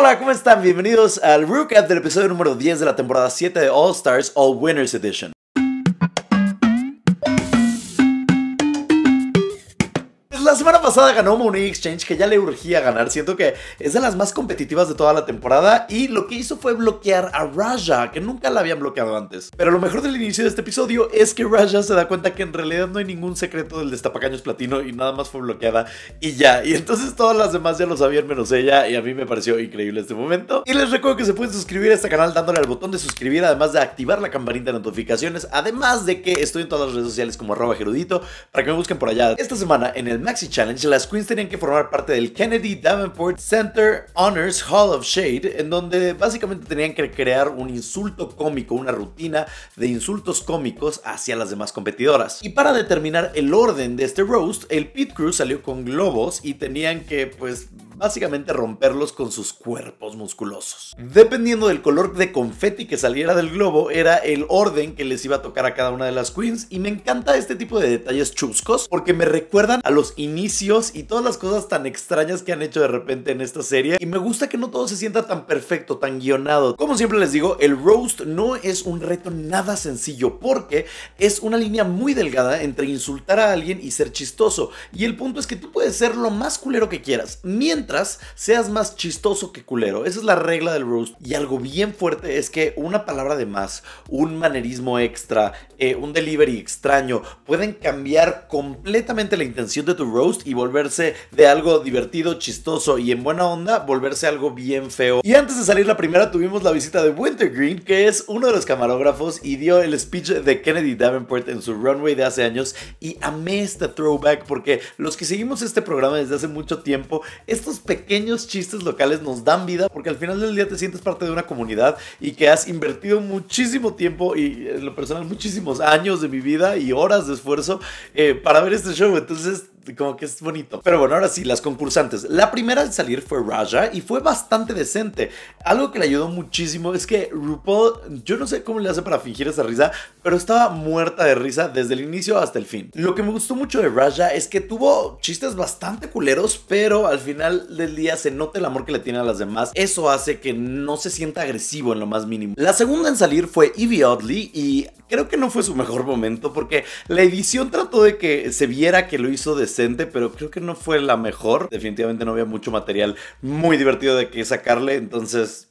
Hola, ¿cómo están? Bienvenidos al recap del episodio número 10 de la temporada 7 de All Stars All Winners Edition. la semana pasada ganó Money Exchange, que ya le urgía ganar. Siento que es de las más competitivas de toda la temporada. Y lo que hizo fue bloquear a Raja, que nunca la habían bloqueado antes. Pero lo mejor del inicio de este episodio es que Raja se da cuenta que en realidad no hay ningún secreto del destapacaños platino y nada más fue bloqueada y ya. Y entonces todas las demás ya lo sabían menos ella. Y a mí me pareció increíble este momento. Y les recuerdo que se pueden suscribir a este canal dándole al botón de suscribir, además de activar la campanita de notificaciones. Además de que estoy en todas las redes sociales como arroba gerudito para que me busquen por allá. Esta semana en el Max Challenge, las queens tenían que formar parte del Kennedy Davenport Center Honors Hall of Shade, en donde básicamente tenían que crear un insulto cómico, una rutina de insultos cómicos hacia las demás competidoras. Y para determinar el orden de este roast, el Pit Crew salió con globos y tenían que, pues, básicamente romperlos con sus cuerpos musculosos. Dependiendo del color de confeti que saliera del globo, era el orden que les iba a tocar a cada una de las queens y me encanta este tipo de detalles chuscos porque me recuerdan a los inicios y todas las cosas tan extrañas que han hecho de repente en esta serie y me gusta que no todo se sienta tan perfecto, tan guionado. Como siempre les digo, el roast no es un reto nada sencillo porque es una línea muy delgada entre insultar a alguien y ser chistoso y el punto es que tú puedes ser lo más culero que quieras mientras seas más chistoso que culero. Esa es la regla del roast. Y algo bien fuerte es que una palabra de más, un manerismo extra, eh, un delivery extraño, pueden cambiar completamente la intención de tu roast y volverse de algo divertido, chistoso y en buena onda, volverse algo bien feo. Y antes de salir la primera tuvimos la visita de Wintergreen, que es uno de los camarógrafos y dio el speech de Kennedy Davenport en su runway de hace años y amé este throwback porque los que seguimos este programa desde hace mucho tiempo, estos pequeños chistes locales nos dan vida porque al final del día te sientes parte de una comunidad y que has invertido muchísimo tiempo y en lo personal muchísimos años de mi vida y horas de esfuerzo eh, para ver este show. Entonces este, como que es bonito. Pero bueno, ahora sí, las concursantes. La primera en salir fue Raja y fue bastante decente. Algo que le ayudó muchísimo es que RuPaul, yo no sé cómo le hace para fingir esa risa, pero estaba muerta de risa desde el inicio hasta el fin. Lo que me gustó mucho de Raja es que tuvo chistes bastante culeros, pero al final del día se nota el amor que le tiene a las demás. Eso hace que no se sienta agresivo en lo más mínimo. La segunda en salir fue Evie Oddly y creo que no fue su mejor momento porque la edición trató de que se viera que lo hizo de pero creo que no fue la mejor. Definitivamente no había mucho material muy divertido de que sacarle, entonces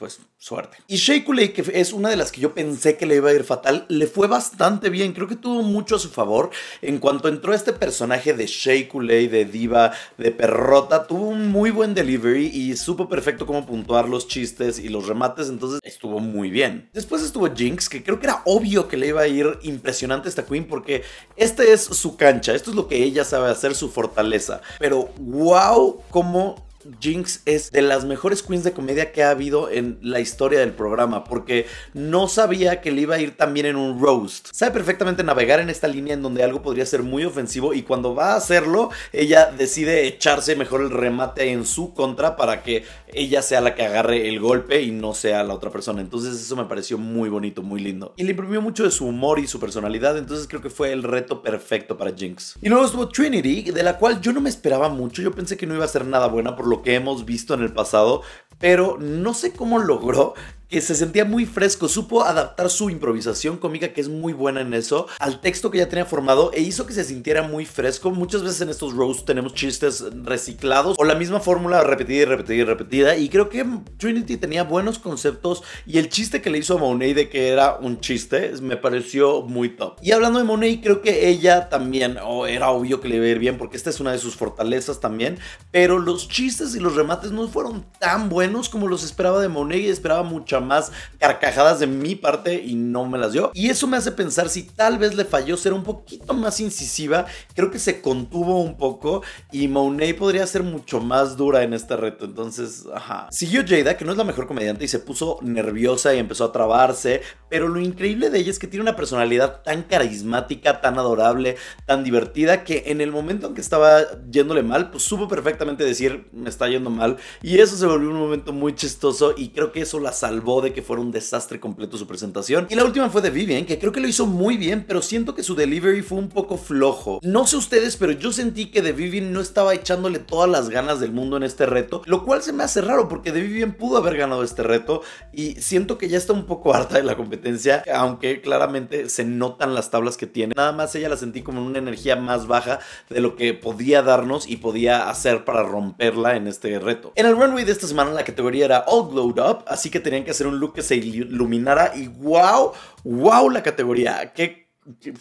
pues suerte. Y Sheikuley, que es una de las que yo pensé que le iba a ir fatal, le fue bastante bien. Creo que tuvo mucho a su favor. En cuanto entró este personaje de Sheikuley, de diva, de perrota, tuvo un muy buen delivery y supo perfecto cómo puntuar los chistes y los remates. Entonces estuvo muy bien. Después estuvo Jinx, que creo que era obvio que le iba a ir impresionante esta queen porque esta es su cancha. Esto es lo que ella sabe hacer, su fortaleza. Pero wow, cómo Jinx es de las mejores queens de comedia que ha habido en la historia del programa, porque no sabía que le iba a ir también en un roast. Sabe perfectamente navegar en esta línea en donde algo podría ser muy ofensivo y cuando va a hacerlo, ella decide echarse mejor el remate en su contra para que ella sea la que agarre el golpe y no sea la otra persona. Entonces eso me pareció muy bonito, muy lindo. Y le imprimió mucho de su humor y su personalidad, entonces creo que fue el reto perfecto para Jinx. Y luego estuvo Trinity, de la cual yo no me esperaba mucho, yo pensé que no iba a ser nada buena por lo que hemos visto en el pasado, pero no sé cómo logró que se sentía muy fresco, supo adaptar su improvisación cómica, que es muy buena en eso, al texto que ya tenía formado e hizo que se sintiera muy fresco. Muchas veces en estos rows tenemos chistes reciclados o la misma fórmula repetida y repetida y repetida. Y creo que Trinity tenía buenos conceptos y el chiste que le hizo a Monet de que era un chiste me pareció muy top. Y hablando de Monet, creo que ella también, o era obvio que le iba a ir bien porque esta es una de sus fortalezas también, pero los chistes y los remates no fueron tan buenos como los esperaba de Monet y esperaba mucha más carcajadas de mi parte y no me las dio. Y eso me hace pensar si tal vez le falló ser un poquito más incisiva. Creo que se contuvo un poco y Monet podría ser mucho más dura en este reto. Entonces, ajá. Siguió Jada, que no es la mejor comediante, y se puso nerviosa y empezó a trabarse. Pero lo increíble de ella es que tiene una personalidad tan carismática, tan adorable, tan divertida, que en el momento en que estaba yéndole mal, pues supo perfectamente decir, me está yendo mal. Y eso se volvió un momento muy chistoso y creo que eso la salvó de que fuera un desastre completo su presentación. Y la última fue de Vivian, que creo que lo hizo muy bien, pero siento que su delivery fue un poco flojo. No sé ustedes, pero yo sentí que de Vivian no estaba echándole todas las ganas del mundo en este reto, lo cual se me hace raro porque de Vivian pudo haber ganado este reto y siento que ya está un poco harta de la competencia, aunque claramente se notan las tablas que tiene. Nada más ella la sentí como una energía más baja de lo que podía darnos y podía hacer para romperla en este reto. En el runway de esta semana la categoría era All Glowed Up, así que tenían que un look que se iluminara y wow, wow la categoría. Qué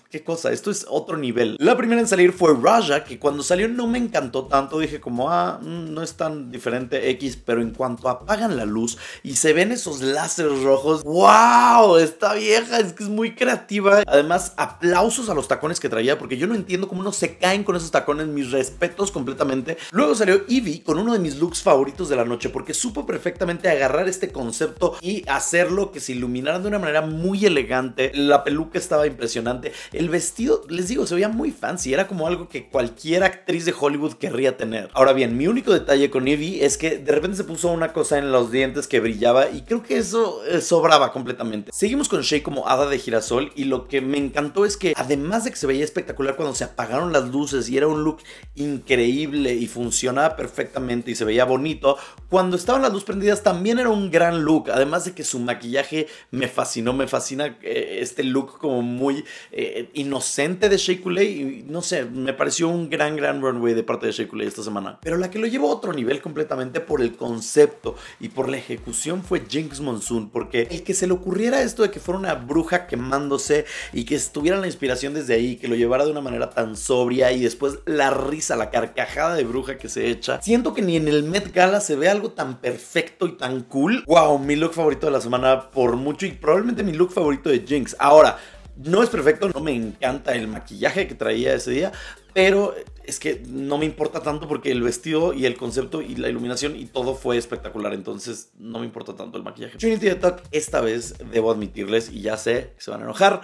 ¿Qué, cosa? Esto es otro nivel. La primera en salir fue Raja, que cuando salió no me encantó tanto. Dije como, ah, mm, no es tan diferente X, pero en cuanto apagan la luz y se ven esos láseres rojos, wow, esta vieja es que es muy creativa. Además, aplausos a los tacones que traía, porque yo no entiendo cómo no se caen con esos tacones, mis respetos completamente. Luego salió Eevee con uno de mis looks favoritos de la noche, porque supo perfectamente agarrar este concepto y hacerlo que se iluminara de una manera muy elegante. La peluca estaba impresionante el vestido, les digo, se veía muy fancy, era como algo que cualquier actriz de Hollywood querría tener. Ahora bien, mi único detalle con Evie es que de repente se puso una cosa en los dientes que brillaba y creo que eso eh, sobraba completamente. Seguimos con Shay como hada de girasol y lo que me encantó es que además de que se veía espectacular cuando se apagaron las luces y era un look increíble y funcionaba perfectamente y se veía bonito, cuando estaban las luces prendidas también era un gran look, además de que su maquillaje me fascinó, me fascina eh, este look como muy eh, inocente de Shea no sé, me pareció un gran, gran runway de parte de Shea esta semana. Pero la que lo llevó a otro nivel completamente por el concepto y por la ejecución fue Jinx Monsoon, porque el que se le ocurriera esto de que fuera una bruja quemándose y que estuviera la inspiración desde ahí, que lo llevara de una manera tan sobria y después la risa, la carcajada de bruja que se echa. Siento que ni en el Met Gala se ve algo tan perfecto y tan cool. Wow, mi look favorito de la semana por mucho y probablemente mi look favorito de Jinx. Ahora, no es perfecto, no me encanta el maquillaje que traía ese día, pero es que no me importa tanto porque el vestido y el concepto y la iluminación y todo fue espectacular, entonces no me importa tanto el maquillaje. Trinity Attack, esta vez debo admitirles y ya sé que se van a enojar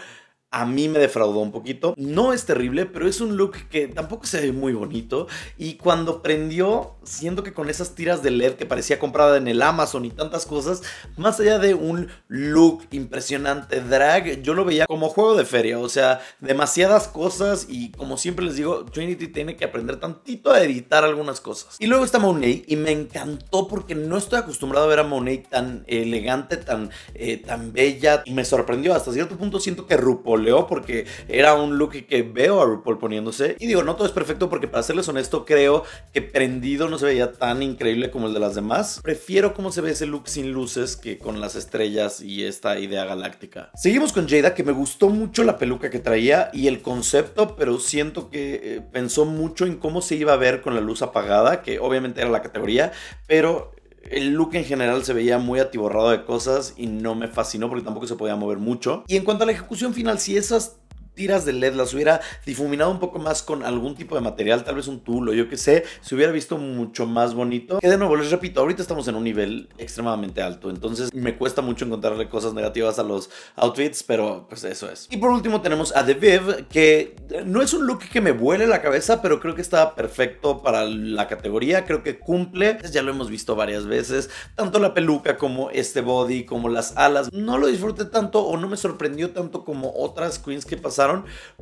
a mí me defraudó un poquito. No es terrible, pero es un look que tampoco se ve muy bonito. Y cuando prendió, siento que con esas tiras de LED que parecía comprada en el Amazon y tantas cosas, más allá de un look impresionante drag, yo lo veía como juego de feria. O sea, demasiadas cosas y como siempre les digo, Trinity tiene que aprender tantito a editar algunas cosas. Y luego está Monet y me encantó porque no estoy acostumbrado a ver a Monet tan elegante, tan, eh, tan bella. Y me sorprendió. Hasta cierto punto siento que RuPaul porque era un look que veo a RuPaul poniéndose. Y digo, no todo es perfecto porque para serles honesto, creo que prendido no se veía tan increíble como el de las demás. Prefiero cómo se ve ese look sin luces que con las estrellas y esta idea galáctica. Seguimos con Jada, que me gustó mucho la peluca que traía y el concepto, pero siento que eh, pensó mucho en cómo se iba a ver con la luz apagada, que obviamente era la categoría, pero el look en general se veía muy atiborrado de cosas y no me fascinó porque tampoco se podía mover mucho. Y en cuanto a la ejecución final, si esas tiras de LED las hubiera difuminado un poco más con algún tipo de material, tal vez un tulo, yo que sé, se hubiera visto mucho más bonito. Que de nuevo, les repito, ahorita estamos en un nivel extremadamente alto, entonces me cuesta mucho encontrarle cosas negativas a los outfits, pero pues eso es. Y por último tenemos a The Viv, que no es un look que me vuele la cabeza, pero creo que está perfecto para la categoría, creo que cumple, ya lo hemos visto varias veces, tanto la peluca como este body, como las alas, no lo disfruté tanto o no me sorprendió tanto como otras queens que pasaron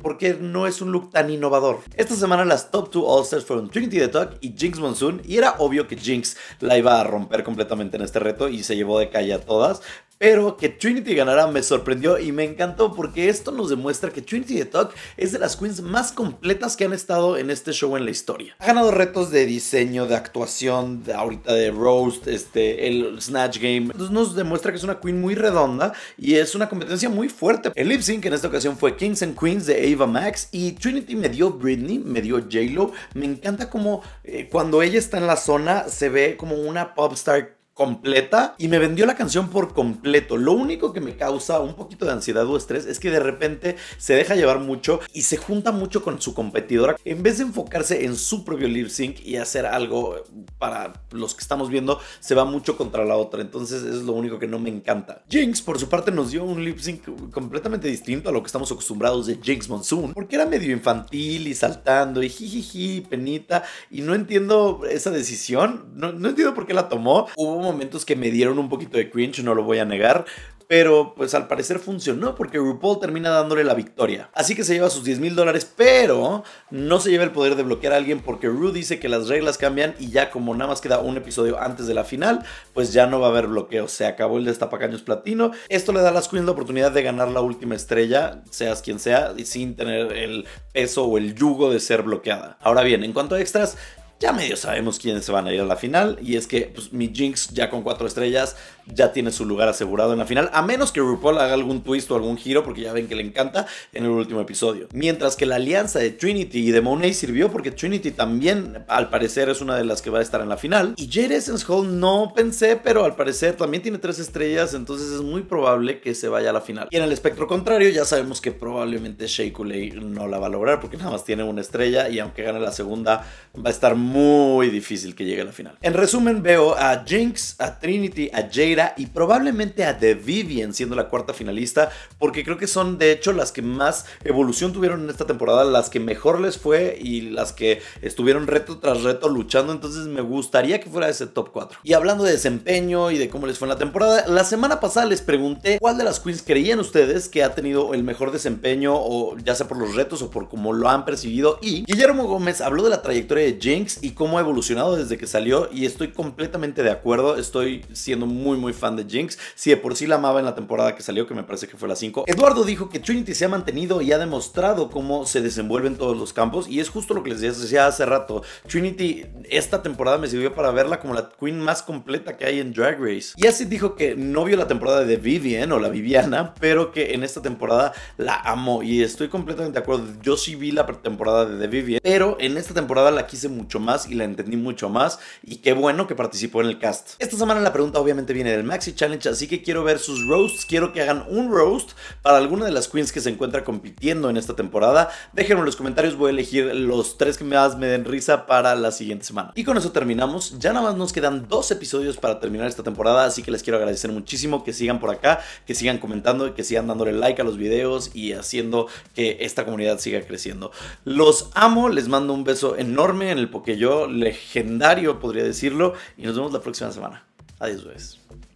porque no es un look tan innovador. Esta semana las top 2 All-Stars fueron Trinity the Talk y Jinx Monsoon y era obvio que Jinx la iba a romper completamente en este reto y se llevó de calle a todas, pero que Trinity ganara me sorprendió y me encantó porque esto nos demuestra que Trinity the Talk es de las queens más completas que han estado en este show en la historia. Ha ganado retos de diseño, de actuación, de ahorita de roast, este, el snatch game. nos demuestra que es una queen muy redonda y es una competencia muy fuerte. El lip sync en esta ocasión fue Kings and Queens de Ava Max y Trinity me dio Britney, me dio J-Lo. Me encanta como eh, cuando ella está en la zona se ve como una popstar star completa y me vendió la canción por completo. Lo único que me causa un poquito de ansiedad o estrés es que de repente se deja llevar mucho y se junta mucho con su competidora en vez de enfocarse en su propio lip sync y hacer algo para los que estamos viendo, se va mucho contra la otra. Entonces es lo único que no me encanta. Jinx, por su parte, nos dio un lip sync completamente distinto a lo que estamos acostumbrados de Jinx Monsoon, porque era medio infantil y saltando y jijiji, penita. Y no entiendo esa decisión, no, no entiendo por qué la tomó. Hubo momentos que me dieron un poquito de cringe, no lo voy a negar, pero pues al parecer funcionó porque RuPaul termina dándole la victoria. Así que se lleva sus 10 mil dólares, pero no se lleva el poder de bloquear a alguien porque Ru dice que las reglas cambian y ya como nada más queda un episodio antes de la final, pues ya no va a haber bloqueo. Se acabó el destapacaños platino. Esto le da a las Queens la oportunidad de ganar la última estrella, seas quien sea, y sin tener el peso o el yugo de ser bloqueada. Ahora bien, en cuanto a extras, ya medio sabemos quiénes se van a ir a la final. Y es que pues, mi Jinx ya con cuatro estrellas ya tiene su lugar asegurado en la final. A menos que RuPaul haga algún twist o algún giro, porque ya ven que le encanta en el último episodio. Mientras que la alianza de Trinity y de Monet sirvió porque Trinity también al parecer es una de las que va a estar en la final. Y Jade Essence Hall no pensé, pero al parecer también tiene tres estrellas, entonces es muy probable que se vaya a la final. Y en el espectro contrario ya sabemos que probablemente Shea no la va a lograr porque nada más tiene una estrella y aunque gane la segunda va a estar muy muy difícil que llegue a la final. En resumen, veo a Jinx, a Trinity, a Jada y probablemente a The Vivian siendo la cuarta finalista, porque creo que son de hecho las que más evolución tuvieron en esta temporada, las que mejor les fue y las que estuvieron reto tras reto luchando, entonces me gustaría que fuera ese top 4. Y hablando de desempeño y de cómo les fue en la temporada, la semana pasada les pregunté cuál de las queens creían ustedes que ha tenido el mejor desempeño o ya sea por los retos o por cómo lo han percibido y Guillermo Gómez habló de la trayectoria de Jinx y cómo ha evolucionado desde que salió y estoy completamente de acuerdo, estoy siendo muy muy fan de Jinx, si de por sí la amaba en la temporada que salió, que me parece que fue la 5, Eduardo dijo que Trinity se ha mantenido y ha demostrado cómo se desenvuelve en todos los campos y es justo lo que les decía hace rato, Trinity esta temporada me sirvió para verla como la queen más completa que hay en Drag Race. Y así dijo que no vio la temporada de Vivian o la Viviana, pero que en esta temporada la amó y estoy completamente de acuerdo, yo sí vi la temporada de Vivian, pero en esta temporada la quise mucho más más y la entendí mucho más y qué bueno que participó en el cast. Esta semana la pregunta obviamente viene del Maxi Challenge, así que quiero ver sus roasts, quiero que hagan un roast para alguna de las queens que se encuentra compitiendo en esta temporada. Déjenme en los comentarios, voy a elegir los tres que más me den risa para la siguiente semana. Y con eso terminamos, ya nada más nos quedan dos episodios para terminar esta temporada, así que les quiero agradecer muchísimo que sigan por acá, que sigan comentando, que sigan dándole like a los videos y haciendo que esta comunidad siga creciendo. Los amo, les mando un beso enorme en el Poké yo, legendario podría decirlo, y nos vemos la próxima semana. Adiós, pues.